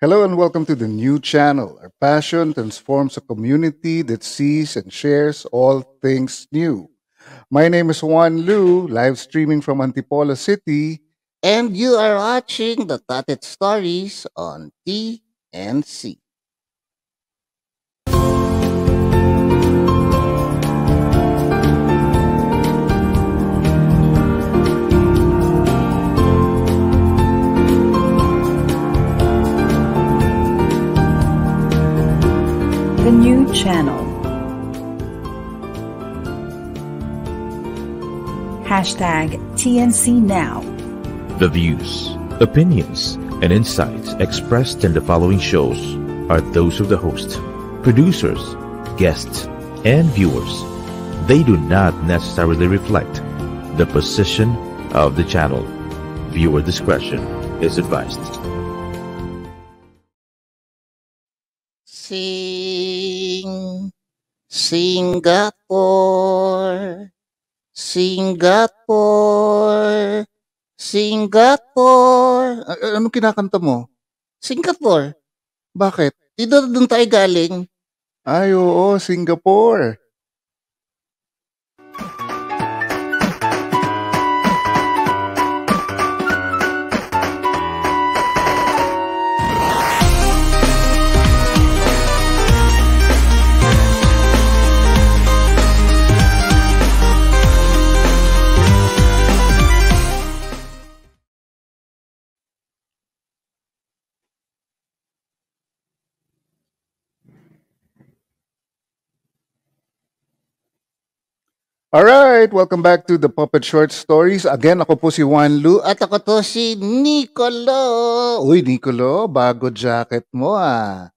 Hello and welcome to the new channel. Our passion transforms a community that sees and shares all things new. My name is Juan Lu, live streaming from Antipolo City. And you are watching the Dotted Stories on DNC. the new channel. Hashtag TNC Now. The views, opinions, and insights expressed in the following shows are those of the host, producers, guests, and viewers. They do not necessarily reflect the position of the channel. Viewer discretion is advised. See. Singapore, Singapore, Singapore. Anong kinakanta mo? Singapore. Bakit? Dito doon tayo galing. Ay, oo, Singapore. All right, welcome back to the Puppet Short Stories. Again, ako po si Juan Lu at ako to si Nicolo. Uy, Nicolo, bago jacket mo ah.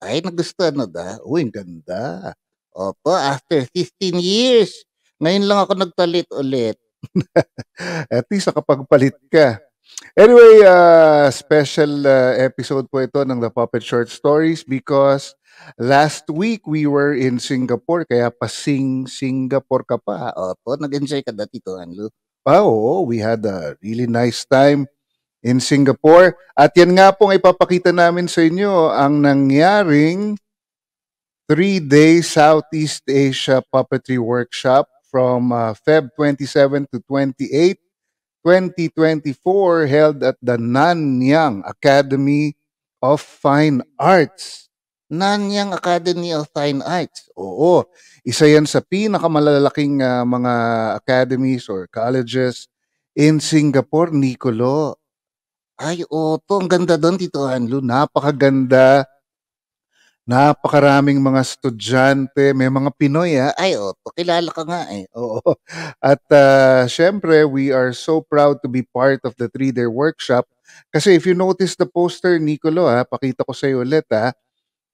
Ay, nagustuhan na da. Uy, ang ganda. Opo, after 15 years, ngayon lang ako nagtalit ulit. at least nakapagpalit ka. Anyway, uh, special uh, episode po ito ng The Puppet Short Stories because Last week, we were in Singapore, kaya pa sing Singapore ka pa. Opo, nag-enjoy ka na, dito, Anlo. Oh, we had a really nice time in Singapore. At yan nga pong ipapakita namin sa inyo ang nangyaring 3-day Southeast Asia Puppetry Workshop from uh, Feb 27 to 28, 2024 held at the Nanyang Academy of Fine Arts Nanyang Academy of Fine Arts. Oo, isa yan sa pinakamalalaking uh, mga academies or colleges in Singapore, Nicolo. Ay, oto, ang ganda doon, Tito Anlu. Napakaganda. Napakaraming mga estudyante, may mga Pinoy ha. Ah. Ay, oto, kilala ka nga eh. Oo. At uh, syempre, we are so proud to be part of the 3-day workshop. Kasi if you notice the poster, Nicolo ha, pakita ko sa iyo ulit ha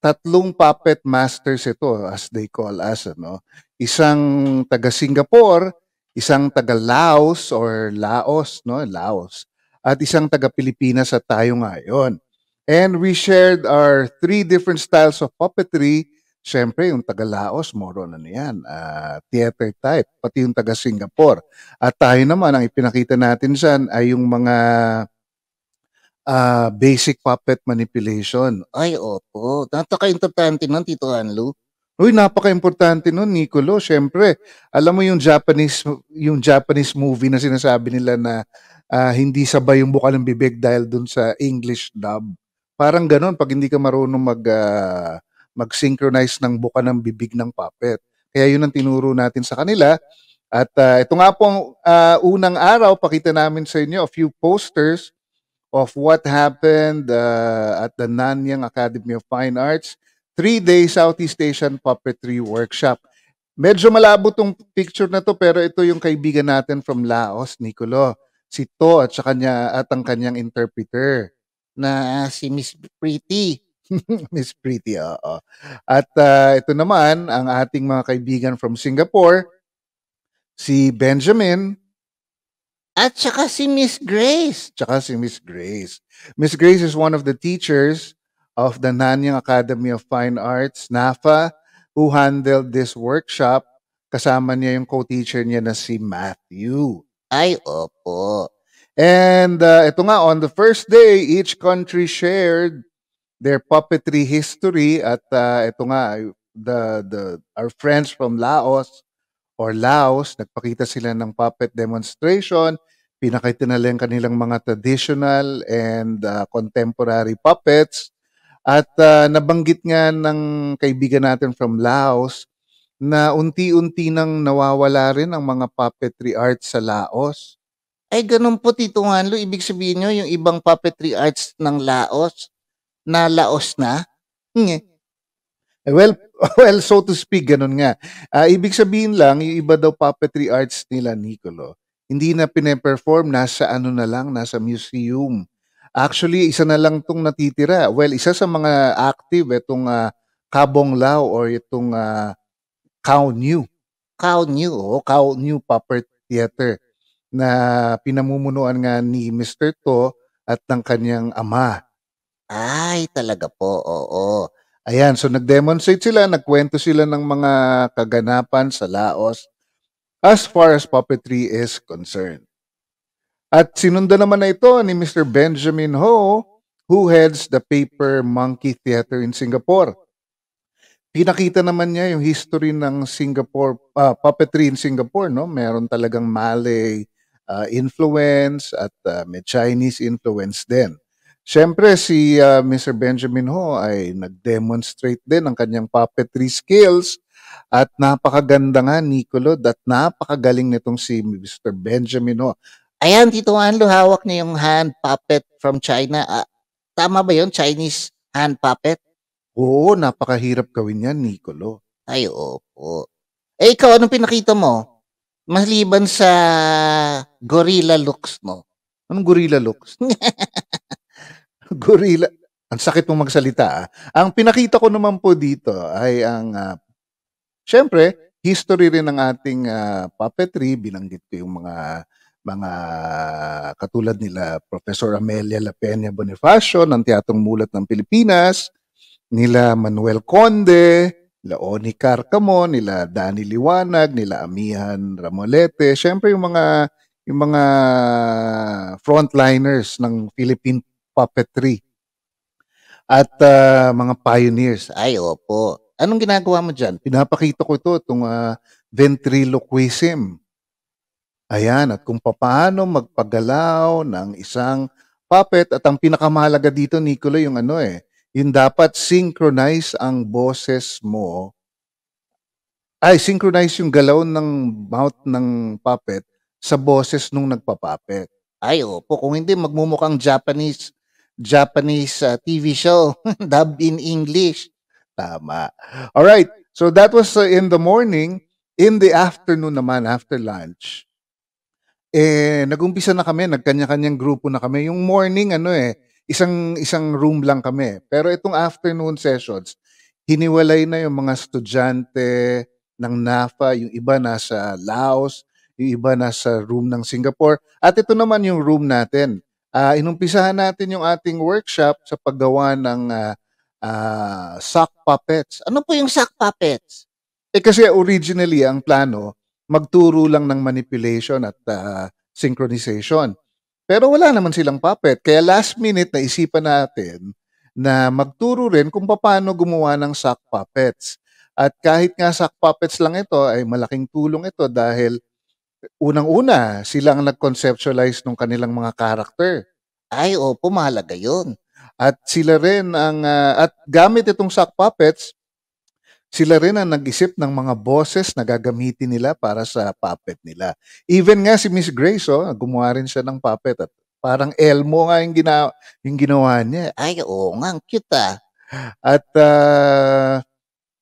tatlong puppet masters ito as they call us ano isang taga Singapore isang taga Laos or Laos no Laos at isang taga Pilipinas at tayo ngayon and we shared our three different styles of puppetry Siyempre, yung taga Laos, moro ano na yan, uh, theater type, pati yung taga Singapore. At tayo naman, ang ipinakita natin dyan ay yung mga uh, basic puppet manipulation. Ay, opo. Napaka-importante nun, Tito Anlu. Uy, napaka-importante nun, Nicolo. Siyempre, alam mo yung Japanese, yung Japanese movie na sinasabi nila na uh, hindi sabay yung buka ng bibig dahil dun sa English dub. Parang ganun, pag hindi ka marunong mag, uh, mag-synchronize ng buka ng bibig ng puppet. Kaya yun ang tinuro natin sa kanila. At uh, ito nga po ang uh, unang araw, pakita namin sa inyo a few posters of what happened uh, at the Nanyang Academy of Fine Arts, three-day Southeast Asian Puppetry Workshop. Medyo malabo tong picture na to pero ito yung kaibigan natin from Laos, Nicolo. Si To at, sa kanya, at ang kanyang interpreter na si Miss Pretty. Miss Pretty, oo. At uh, ito naman ang ating mga kaibigan from Singapore, si Benjamin at saka si Miss Grace. Tsaka si Miss Grace. Miss Grace is one of the teachers of the Nanyang Academy of Fine Arts, NAFA, who handled this workshop. Kasama niya yung co-teacher niya na si Matthew. Ay, opo. And uh, ito nga, on the first day, each country shared their puppetry history at uh, ito nga, the, the, our friends from Laos or Laos, nagpakita sila ng puppet demonstration pinakaitinalang kanilang mga traditional and uh, contemporary puppets. At uh, nabanggit nga ng kaibigan natin from Laos na unti-unti nang nawawala rin ang mga puppetry arts sa Laos. Ay, ganun po, Tito Hanlo. Ibig sabihin nyo, yung ibang puppetry arts ng Laos, na Laos na? Nge. Eh, well, well, so to speak, ganun nga. Uh, ibig sabihin lang, yung iba daw puppetry arts nila, Nicolo, hindi na pine-perform, nasa ano na lang, nasa museum. Actually, isa na lang tong natitira. Well, isa sa mga active itong uh, Kabong Lao or itong uh, ah, Cow New. Cow New, o oh, Cow New Puppet Theater na pinamumunuan nga ni Mr. To at ng kanyang ama. Ay, talaga po, oo. Ayan, so nag-demonstrate sila, nagkwento sila ng mga kaganapan sa Laos as far as puppetry is concerned. At sinundan naman na ito ni Mr. Benjamin Ho, who heads the Paper Monkey Theater in Singapore. Pinakita naman niya yung history ng Singapore, uh, puppetry in Singapore. No? Meron talagang Malay uh, influence at uh, may Chinese influence din. Siyempre, si uh, Mr. Benjamin Ho ay nag-demonstrate din ang kanyang puppetry skills at napakaganda nga, ni Nicolo, at napakagaling nitong si Mr. Benjamin Ho. Oh. Ayan, Tito Anlo, hawak niya yung hand puppet from China. Ah, tama ba yon Chinese hand puppet? Oo, napakahirap gawin yan, Nicolo. Ay, opo. Eh, ikaw, anong pinakita mo? Maliban sa gorilla looks mo. Anong gorilla looks? gorilla. Ang sakit mong magsalita. Ah. Ang pinakita ko naman po dito ay ang uh, Siyempre, history rin ng ating uh, puppetry, binanggit ko yung mga mga katulad nila Professor Amelia La Peña Bonifacio ng Teatrong Mulat ng Pilipinas, nila Manuel Conde, nila Oni Carcamon, nila Dani Liwanag, nila Amihan Ramolete, syempre yung mga yung mga frontliners ng Philippine puppetry at uh, mga pioneers. Ay, opo. Anong ginagawa mo dyan? Pinapakita ko ito, itong uh, ventriloquism. Ayan, at kung paano magpagalaw ng isang puppet. At ang pinakamahalaga dito, Nicola, yung ano eh, yung dapat synchronize ang boses mo. Ay, synchronize yung galaw ng mouth ng puppet sa boses nung nagpa-puppet. Ay, opo. Kung hindi, magmumukhang Japanese Japanese uh, ah, TV show, dubbed in English. Tama. All right. So that was uh, in the morning. In the afternoon naman, after lunch, eh, nag-umpisa na kami, nagkanya-kanyang grupo na kami. Yung morning, ano eh, isang, isang room lang kami. Pero itong afternoon sessions, hiniwalay na yung mga estudyante ng NAFA, yung iba nasa Laos, yung iba nasa room ng Singapore. At ito naman yung room natin. Uh, inumpisahan natin yung ating workshop sa paggawa ng uh, uh, sock puppets. Ano po yung sock puppets? Eh kasi originally ang plano, magturo lang ng manipulation at uh, synchronization. Pero wala naman silang puppet. Kaya last minute naisipan natin na magturo rin kung paano gumawa ng sock puppets. At kahit nga sock puppets lang ito, ay malaking tulong ito dahil unang-una, sila ang nag-conceptualize ng kanilang mga karakter. Ay, opo, mahalaga yun. At sila rin ang uh, at gamit itong sock puppets, sila rin ang nag-isip ng mga bosses na gagamitin nila para sa puppet nila. Even nga si Miss Grace, oh, gumawa rin siya ng puppet at parang Elmo nga yung, gina- yung ginawa niya. Ay, oo nga, ang cute ah. At uh,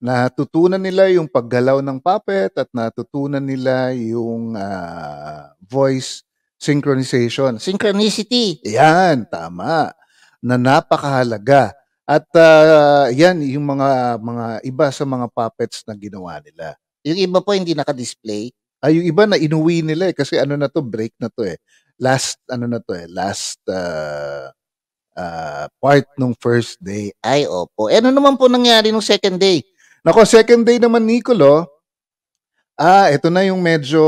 natutunan nila yung paggalaw ng puppet at natutunan nila yung uh, voice synchronization. Synchronicity. Yan, tama na napakahalaga. At uh, yan yung mga mga iba sa mga puppets na ginawa nila. Yung iba po hindi naka-display. Ay, yung iba na inuwi nila eh, kasi ano na to, break na to eh. Last, ano na to eh, last uh, uh, part nung first day. Ay, opo. Eh, ano naman po nangyari nung second day? Nako, second day naman, Nicolo, Ah, ito na yung medyo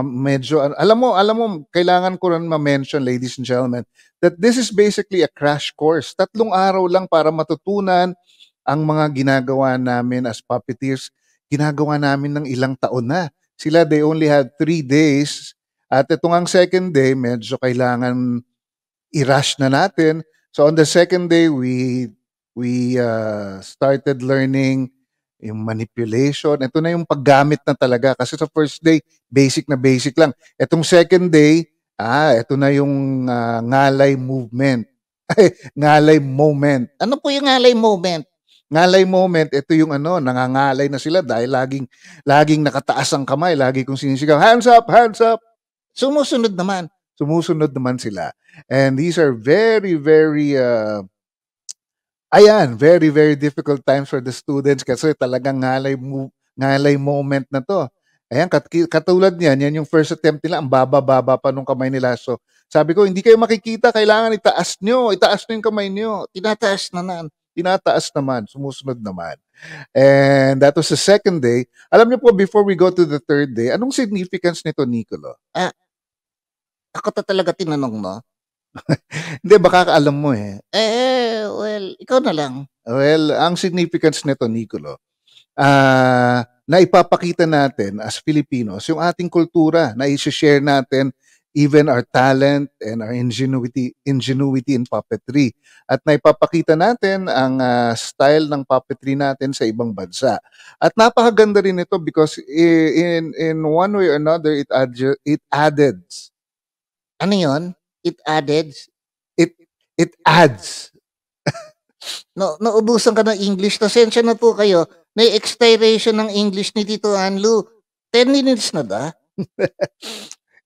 medyo alam mo, alam mo kailangan ko rin ma-mention ladies and gentlemen that this is basically a crash course. Tatlong araw lang para matutunan ang mga ginagawa namin as puppeteers. Ginagawa namin ng ilang taon na. Sila they only had three days at ito ang second day medyo kailangan i-rush na natin. So on the second day we we uh, started learning yung manipulation. Ito na yung paggamit na talaga. Kasi sa first day, basic na basic lang. Etong second day, ah, ito na yung uh, ngalay movement. ngalay moment. Ano po yung ngalay moment? Ngalay moment, ito yung ano, nangangalay na sila dahil laging, laging nakataas ang kamay. Lagi kong sinisigaw, hands up, hands up. Sumusunod naman. Sumusunod naman sila. And these are very, very uh, ayan, very, very difficult times for the students kasi talagang ngalay, ngalay moment na to. Ayan, kat- katulad niyan, yan yung first attempt nila, ang baba-baba pa nung kamay nila. So, sabi ko, hindi kayo makikita, kailangan itaas nyo, itaas nyo yung kamay nyo. Tinataas na na, tinataas naman, sumusunod naman. And that was the second day. Alam niyo po, before we go to the third day, anong significance nito, Nicolo? Ah, ako ta talaga tinanong, no? Hindi, baka alam mo eh. eh. Eh, well, ikaw na lang. Well, ang significance nito, Nicolo, uh, ah, na ipapakita natin as Filipinos yung ating kultura na i-share natin even our talent and our ingenuity ingenuity in puppetry at naipapakita natin ang uh, style ng puppetry natin sa ibang bansa at napakaganda rin ito because in in one way or another it ad- it added ano yon it added it it adds no naubusan ka ng English na pasensya na po kayo may expiration ng English ni Tito Anlu 10 minutes na ba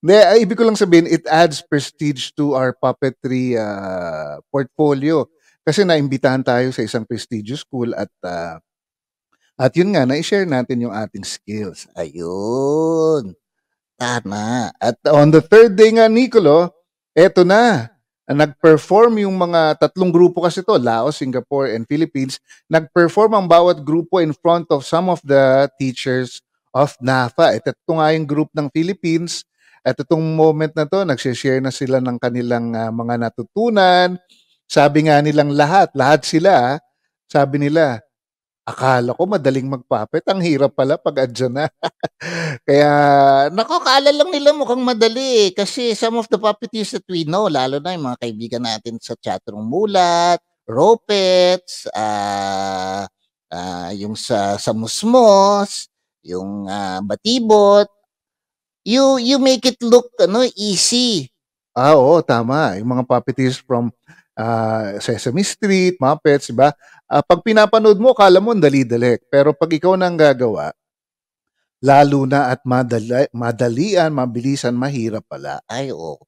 De, ah, ibig ko lang sabihin, it adds prestige to our puppetry uh, portfolio. Kasi naimbitahan tayo sa isang prestigious school at uh, at yun nga, na-share natin yung ating skills. Ayun. Tama. At on the third day nga, Nicolo, Eto na, nag-perform yung mga tatlong grupo kasi to, Laos, Singapore, and Philippines. Nag-perform ang bawat grupo in front of some of the teachers of NAFA. Ito, ito nga yung group ng Philippines. At itong moment na to, nagsishare na sila ng kanilang uh, mga natutunan. Sabi nga nilang lahat, lahat sila, ah, sabi nila, Akala ko madaling magpapet. Ang hirap pala pag adya na. Kaya, nakakala lang nila mukhang madali. Eh. Kasi some of the puppeteers that we know, lalo na yung mga kaibigan natin sa chatroom mulat, ropets, uh, uh, yung sa, sa musmos, yung uh, batibot, you, you make it look ano, easy. Ah, oo, tama. Yung mga puppeteers from uh, Sesame Street, Muppets, diba? uh, pag pinapanood mo, kala mo dali-dalik. Pero pag ikaw nang gagawa, lalo na at madali, madalian, mabilisan, mahirap pala. Ay, oo.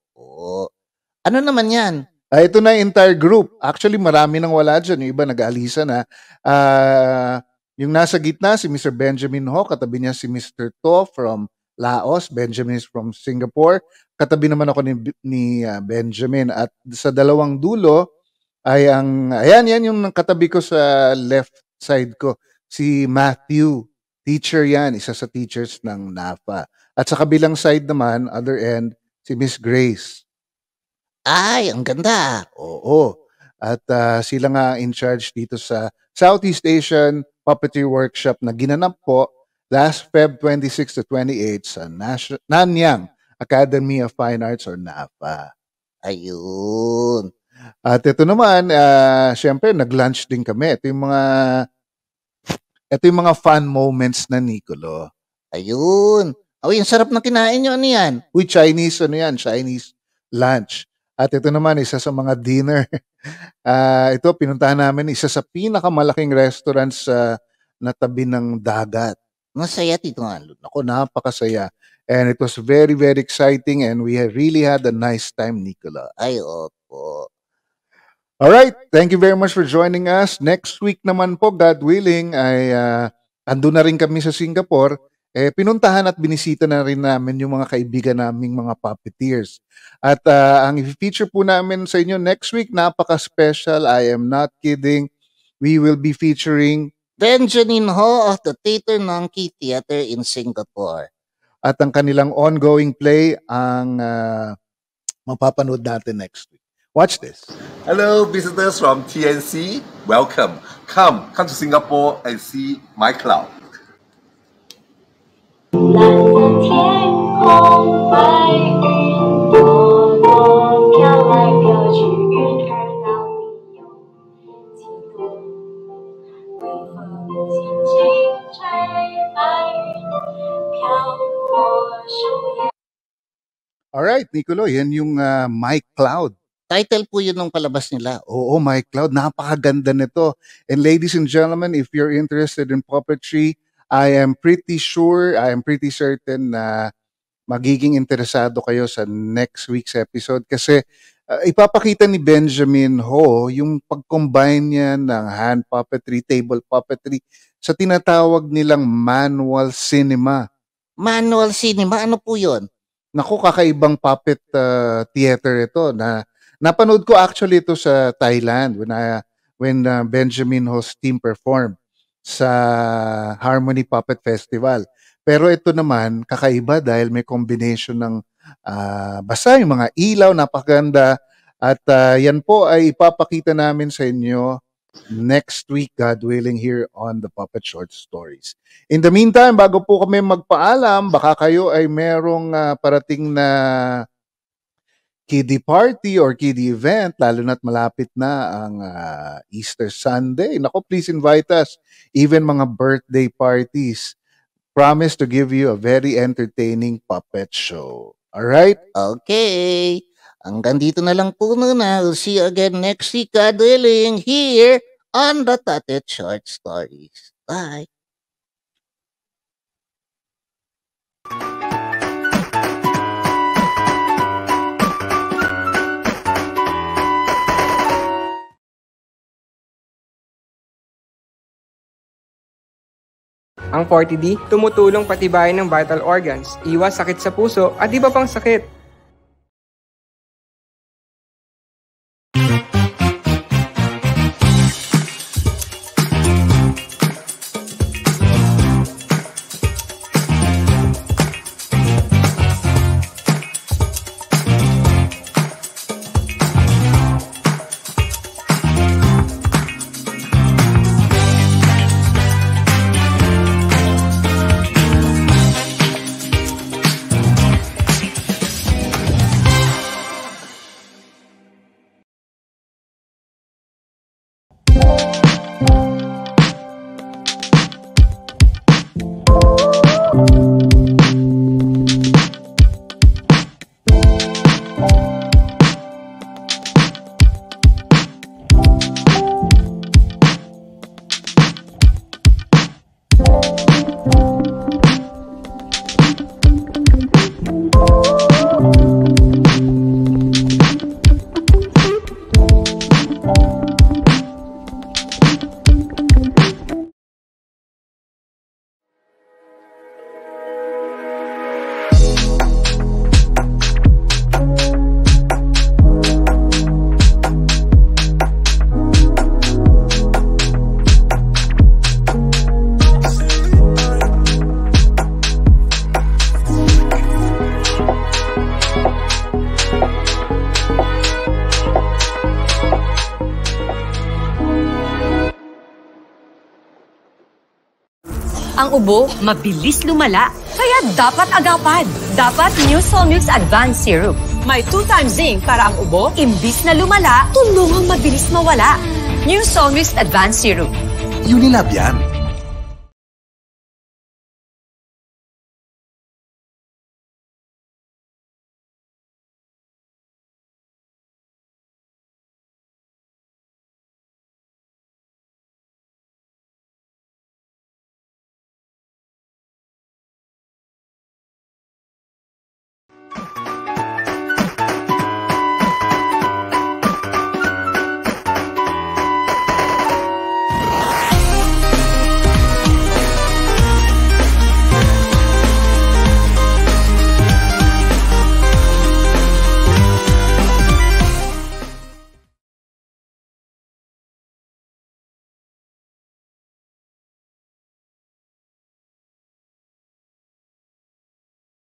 Ano naman yan? Uh, ito na entire group. Actually, marami nang wala dyan. Yung iba nag-alisa na. Uh, yung nasa gitna, si Mr. Benjamin Ho, katabi niya si Mr. To from Laos. Benjamin is from Singapore. Katabi naman ako ni, ni uh, Benjamin. At sa dalawang dulo, ay ang, ayan, yan yung katabi ko sa left side ko. Si Matthew, teacher yan, isa sa teachers ng NAPA At sa kabilang side naman, other end, si Miss Grace. Ay, ang ganda. Oo. At uh, sila nga in charge dito sa Southeast Asian Puppetry Workshop na ginanap po last Feb 26 to 28 sa Nas- Nanyang Academy of Fine Arts or NAPA Ayun. At ito naman, uh, syempre, nag-lunch din kami. Ito yung mga ito yung mga fun moments na Nicolo. Ayun. Uy, ang sarap na kinain nyo. Ano yan? Uy, Chinese, ano yan? Chinese lunch. At ito naman, isa sa mga dinner. uh, ito, pinuntahan namin isa sa pinakamalaking restaurants sa uh, natabi ng dagat. Masaya, Tito Alon. Ako, napakasaya. And it was very, very exciting and we really had a nice time, Nicola. Ay, opo. All right. Thank you very much for joining us. Next week naman po, God willing, ay uh, ando na rin kami sa Singapore. Eh, pinuntahan at binisita na rin namin yung mga kaibigan naming mga puppeteers. At uh, ang i-feature po namin sa inyo next week, napaka-special. I am not kidding. We will be featuring Benjamin Ho of the Theater Monkey Theater in Singapore. At ang kanilang ongoing play, ang uh, mapapanood natin next week. Watch this. Hello, visitors from TNC. Welcome. Come, come to Singapore and see my cloud. All right, Nicolo, yan yung uh, Cloud Title po yun ng palabas nila. Oo, oh, my cloud, napakaganda nito. And ladies and gentlemen, if you're interested in puppetry, I am pretty sure, I am pretty certain na magiging interesado kayo sa next week's episode kasi uh, ipapakita ni Benjamin Ho yung pag-combine niya ng hand puppetry, table puppetry sa tinatawag nilang manual cinema. Manual cinema, ano po yun? Naku, kakaibang puppet uh, theater ito na Napanood ko actually ito sa Thailand when I, when uh, Benjamin Ho's team performed sa Harmony Puppet Festival. Pero ito naman kakaiba dahil may combination ng uh, ah, basta yung mga ilaw, napaganda. At uh, yan po ay ipapakita namin sa inyo next week, God willing, here on the Puppet Short Stories. In the meantime, bago po kami magpaalam, baka kayo ay merong uh, parating na kiddie party or kiddie event, lalo na't malapit na ang uh, Easter Sunday. Nako, please invite us. Even mga birthday parties. Promise to give you a very entertaining puppet show. Alright? Okay. Hanggang dito na lang po muna. We'll see you again next week, God here on the Tatted Short Stories. Bye. Ang 40D, tumutulong patibayin ng vital organs, iwas sakit sa puso at iba pang sakit. Ang ubo, mabilis lumala, kaya dapat agapan. Dapat New Solmix Advanced Syrup. May 2 times zinc para ang ubo, imbis na lumala, tulungang mabilis mawala. New Solmix Advanced Syrup. Unilab yan.